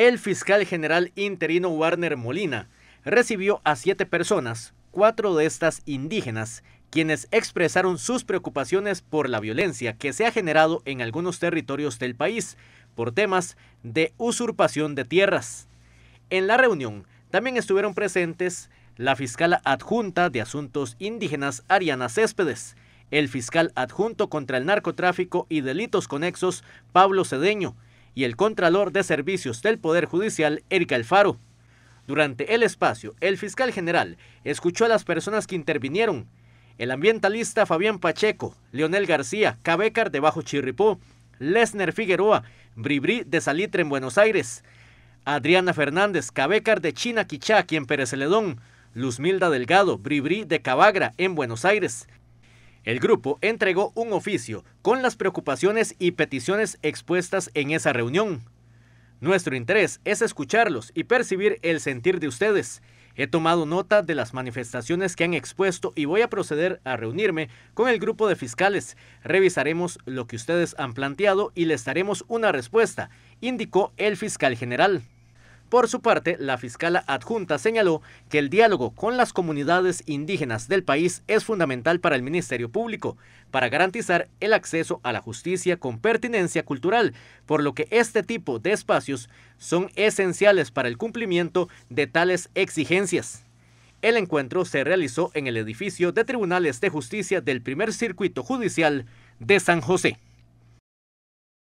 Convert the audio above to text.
El fiscal general interino Warner Molina recibió a siete personas, cuatro de estas indígenas, quienes expresaron sus preocupaciones por la violencia que se ha generado en algunos territorios del país por temas de usurpación de tierras. En la reunión también estuvieron presentes la fiscal adjunta de asuntos indígenas Ariana Céspedes, el fiscal adjunto contra el narcotráfico y delitos conexos Pablo Cedeño, y el Contralor de Servicios del Poder Judicial, Erika Alfaro. Durante el espacio, el fiscal general escuchó a las personas que intervinieron, el ambientalista Fabián Pacheco, Leonel García, Cabecar de Bajo Chirripó, Lesner Figueroa, Bribri de Salitre en Buenos Aires, Adriana Fernández, Cabecar de China Quichá, aquí en Pérez Celedón, Luzmilda Delgado, Bribri de Cavagra, en Buenos Aires, el grupo entregó un oficio con las preocupaciones y peticiones expuestas en esa reunión. Nuestro interés es escucharlos y percibir el sentir de ustedes. He tomado nota de las manifestaciones que han expuesto y voy a proceder a reunirme con el grupo de fiscales. Revisaremos lo que ustedes han planteado y les daremos una respuesta, indicó el fiscal general. Por su parte, la fiscal adjunta señaló que el diálogo con las comunidades indígenas del país es fundamental para el Ministerio Público, para garantizar el acceso a la justicia con pertinencia cultural, por lo que este tipo de espacios son esenciales para el cumplimiento de tales exigencias. El encuentro se realizó en el edificio de Tribunales de Justicia del Primer Circuito Judicial de San José.